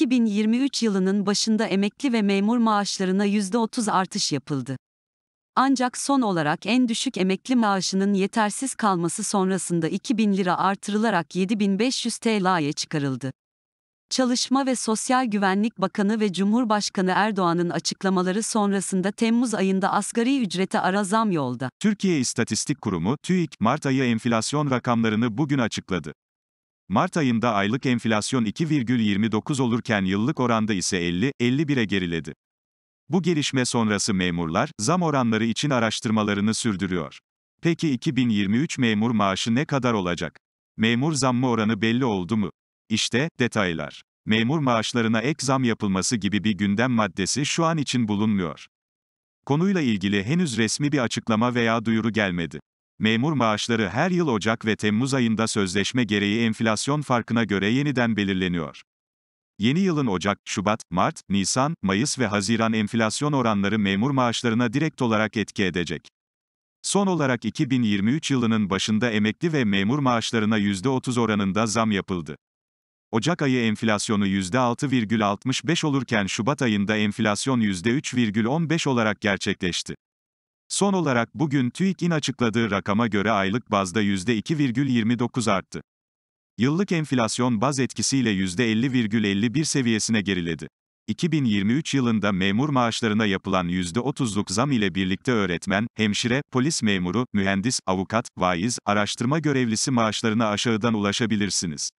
2023 yılının başında emekli ve memur maaşlarına %30 artış yapıldı. Ancak son olarak en düşük emekli maaşının yetersiz kalması sonrasında 2000 lira artırılarak 7500 TL'ye çıkarıldı. Çalışma ve Sosyal Güvenlik Bakanı ve Cumhurbaşkanı Erdoğan'ın açıklamaları sonrasında Temmuz ayında asgari ücrete ara zam yolda. Türkiye İstatistik Kurumu TÜİK Mart ayı enflasyon rakamlarını bugün açıkladı. Mart ayında aylık enflasyon 2,29 olurken yıllık oranda ise 50-51'e geriledi. Bu gelişme sonrası memurlar, zam oranları için araştırmalarını sürdürüyor. Peki 2023 memur maaşı ne kadar olacak? Memur zammı oranı belli oldu mu? İşte, detaylar. Memur maaşlarına ek zam yapılması gibi bir gündem maddesi şu an için bulunmuyor. Konuyla ilgili henüz resmi bir açıklama veya duyuru gelmedi. Memur maaşları her yıl Ocak ve Temmuz ayında sözleşme gereği enflasyon farkına göre yeniden belirleniyor. Yeni yılın Ocak, Şubat, Mart, Nisan, Mayıs ve Haziran enflasyon oranları memur maaşlarına direkt olarak etki edecek. Son olarak 2023 yılının başında emekli ve memur maaşlarına %30 oranında zam yapıldı. Ocak ayı enflasyonu %6,65 olurken Şubat ayında enflasyon %3,15 olarak gerçekleşti. Son olarak bugün TÜİK'in açıkladığı rakama göre aylık bazda %2,29 arttı. Yıllık enflasyon baz etkisiyle %50,51 seviyesine geriledi. 2023 yılında memur maaşlarına yapılan %30'luk zam ile birlikte öğretmen, hemşire, polis memuru, mühendis, avukat, vaiz, araştırma görevlisi maaşlarına aşağıdan ulaşabilirsiniz.